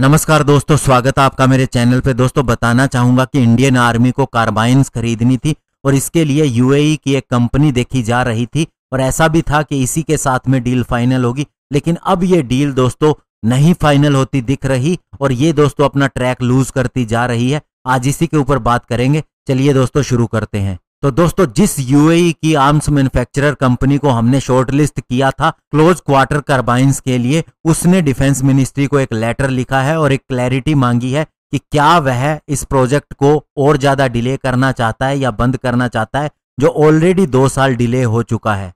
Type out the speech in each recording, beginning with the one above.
नमस्कार दोस्तों स्वागत है आपका मेरे चैनल पे दोस्तों बताना चाहूंगा कि इंडियन आर्मी को कार्बाइंस खरीदनी थी और इसके लिए यूएई की एक कंपनी देखी जा रही थी और ऐसा भी था कि इसी के साथ में डील फाइनल होगी लेकिन अब ये डील दोस्तों नहीं फाइनल होती दिख रही और ये दोस्तों अपना ट्रैक लूज करती जा रही है आज इसी के ऊपर बात करेंगे चलिए दोस्तों शुरू करते हैं तो दोस्तों जिस यूएई e की आर्म्स मैन्युफैक्चरर कंपनी को हमने शॉर्टलिस्ट किया था क्लोज क्वार्टर कार्बाइंस के लिए उसने डिफेंस मिनिस्ट्री को एक लेटर लिखा है और एक क्लैरिटी मांगी है कि क्या वह इस प्रोजेक्ट को और ज्यादा डिले करना चाहता है या बंद करना चाहता है जो ऑलरेडी दो साल डिले हो चुका है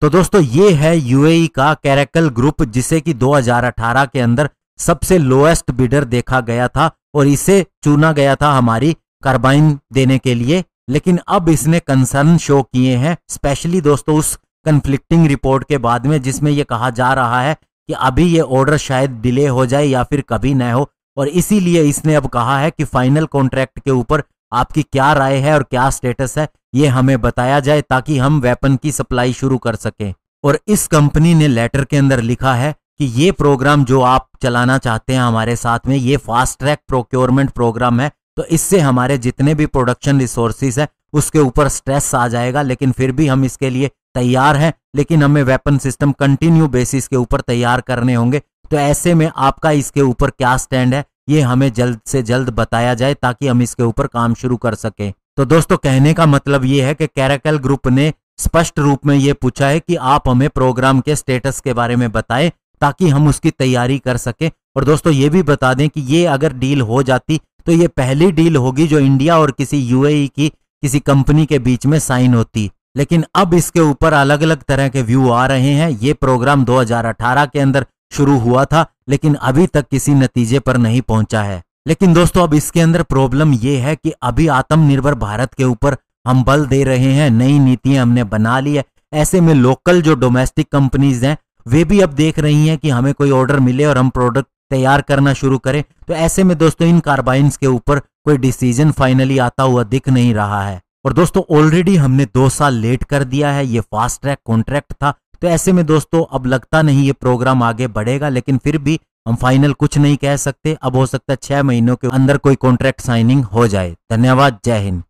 तो दोस्तों ये है यूएई e का कैरेकल ग्रुप जिसे कि 2018 के अंदर सबसे लोएस्ट बिडर देखा गया था और इसे चुना गया था हमारी कार्बाइन देने के लिए लेकिन अब इसने कंसर्न शो किए हैं स्पेशली दोस्तों उस कंफ्लिक्टिंग रिपोर्ट के बाद में जिसमें यह कहा जा रहा है कि अभी ये ऑर्डर शायद डिले हो जाए या फिर कभी न हो और इसीलिए इसने अब कहा है कि फाइनल कॉन्ट्रैक्ट के ऊपर आपकी क्या राय है और क्या स्टेटस है ये हमें बताया जाए ताकि हम वेपन की सप्लाई शुरू कर सकें और इस कंपनी ने लेटर के अंदर लिखा है कि ये प्रोग्राम जो आप चलाना चाहते हैं हमारे साथ में ये फास्ट ट्रैक प्रोक्योरमेंट प्रोग्राम है तो इससे हमारे जितने भी प्रोडक्शन रिसोर्सिस है उसके ऊपर स्ट्रेस आ जाएगा लेकिन फिर भी हम इसके लिए तैयार हैं लेकिन हमें वेपन सिस्टम कंटिन्यू बेसिस के ऊपर तैयार करने होंगे तो ऐसे में आपका इसके ऊपर क्या स्टैंड है ये हमें जल्द से जल्द बताया जाए ताकि हम इसके ऊपर काम शुरू कर सके तो दोस्तों कहने का मतलब ये है कि कैरेकल ग्रुप ने स्पष्ट रूप में ये पूछा है कि आप हमें प्रोग्राम के स्टेटस के बारे में बताएं ताकि हम उसकी तैयारी कर सकें और दोस्तों ये भी बता दें कि ये अगर डील हो जाती तो ये पहली डील होगी जो इंडिया और किसी यूएई की किसी कंपनी के बीच में साइन होती लेकिन अब इसके ऊपर अलग अलग तरह के व्यू आ रहे हैं ये प्रोग्राम 2018 के अंदर शुरू हुआ था लेकिन अभी तक किसी नतीजे पर नहीं पहुंचा है लेकिन दोस्तों अब इसके अंदर प्रॉब्लम ये है कि अभी आत्मनिर्भर भारत के ऊपर हम बल दे रहे हैं नई नीतियां हमने बना ली है ऐसे में लोकल जो डोमेस्टिक कंपनीज हैं वे भी अब देख रही हैं कि हमें कोई ऑर्डर मिले और हम प्रोडक्ट तैयार करना शुरू करें तो ऐसे में दोस्तों इन कार्बाइंस के ऊपर कोई डिसीजन फाइनली आता हुआ दिख नहीं रहा है और दोस्तों ऑलरेडी हमने दो साल लेट कर दिया है ये फास्ट ट्रैक कॉन्ट्रैक्ट था तो ऐसे में दोस्तों अब लगता नहीं ये प्रोग्राम आगे बढ़ेगा लेकिन फिर भी हम फाइनल कुछ नहीं कह सकते अब हो सकता है छह महीनों के अंदर कोई कॉन्ट्रैक्ट साइनिंग हो जाए धन्यवाद जय हिंद